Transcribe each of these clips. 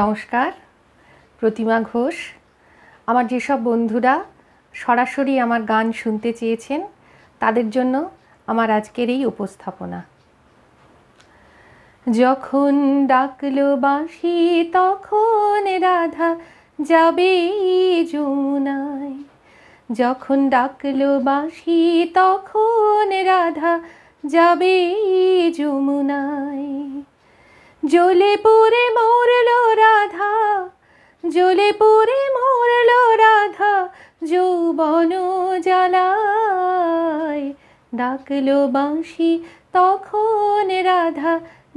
নমস্কার প্রতিমা ঘোষ আমার যেসব বন্ধুরা সরাসরি আমার গান শুনতে চেয়েছেন তাদের জন্য আমার আজকের এই উপস্থাপনা যখন ডাকলো বাঁশি তখন রাধা যাবে যমুনায় যখন ডাকলো বাঁশি তখন রাধা যাবে যমুনায় জ্বলে পরে মোরে জলে পরে মরল রাধা যৌবন জ্বালায় ডাকলো বাঁশি তখন রাধা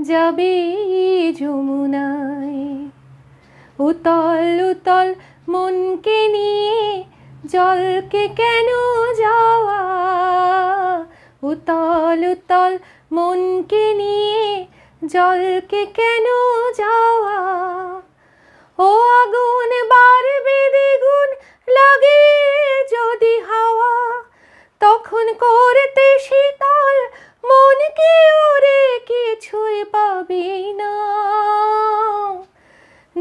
যাবে যমুনায় উতল উতল মনকে নিয়ে জলকে কেন যাওয়া উতল উতল মনকে নিয়ে জলকে কেন যাওয়া ও আগুন বাড়বে দ্বিগুণ লাগে যদি হাওয়া তখন করতে শীতল মনকে ওরে কিছুই পাবি না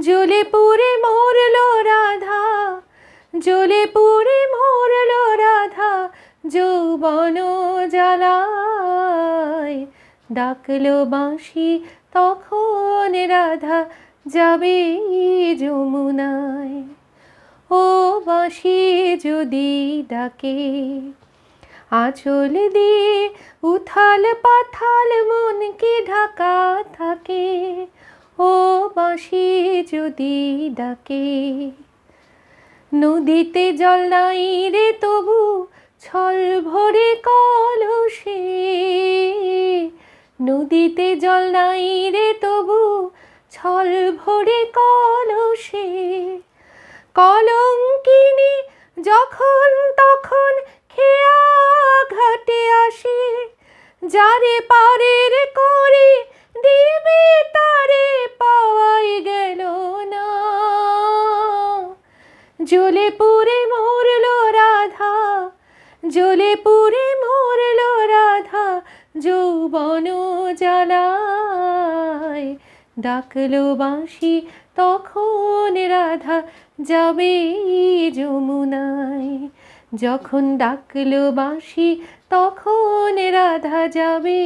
জ্বলে পুরে মরল রাধা জ্বলে পুরে মরল রাধা যৌবন জ্বালায় ডাকলো বাঁশি তখন রাধা যাবে যমুনায় ও বাঁশি যদি ডাকে আঁচল দিয়ে উথাল পাথাল মনকে ঢাকা থাকে ও বাঁশি যদি ডাকে নদীতে জল নাই রে তবু ছল ভরে কলসে নদীতে জল নাই রে তবু ছল ভরে কলসে কলঙ্কিনি যখন তখন খেয়া ঘাটে আসে যারে পারের করে দিবে তারে পাওয়াই গেল না জ্বলে পুরে মরল রাধা জ্বলে পুরে মরল রাধা যৌবন জ্বালায় ডাকলো বাঁশি তখন রাধা যাবে যমুনায় যখন ডাকলো বাঁশি তখন রাধা যাবে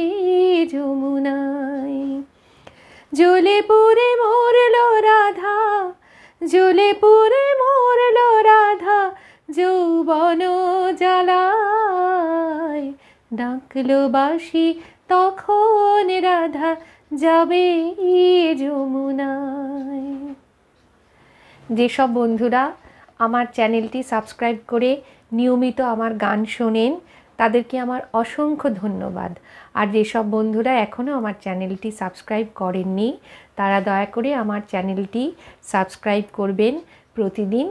যমুনায় জ্বলে পুরে মরল রাধা জ্বলে পুরে মরল রাধা যৌবন জ্বালায় ডাকলো বাঁশি তখন রাধা যাবে যমুনায় যেসব বন্ধুরা আমার চ্যানেলটি সাবস্ক্রাইব করে নিয়মিত আমার গান শোনেন তাদেরকে আমার অসংখ্য ধন্যবাদ আর যেসব বন্ধুরা এখনও আমার চ্যানেলটি সাবস্ক্রাইব করেননি তারা দয়া করে আমার চ্যানেলটি সাবস্ক্রাইব করবেন প্রতিদিন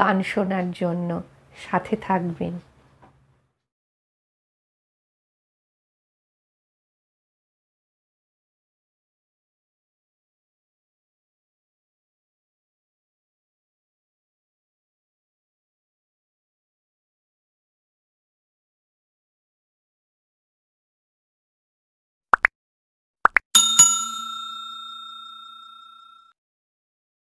গান শোনার জন্য সাথে থাকবেন